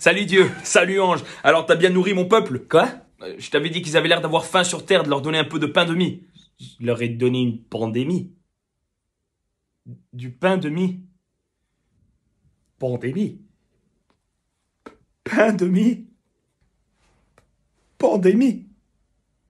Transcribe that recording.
Salut Dieu, salut ange, alors t'as bien nourri mon peuple Quoi euh, Je t'avais dit qu'ils avaient l'air d'avoir faim sur Terre, de leur donner un peu de pain de mie. Je leur ai donné une pandémie. Du pain de mie Pandémie Pain de mie Pandémie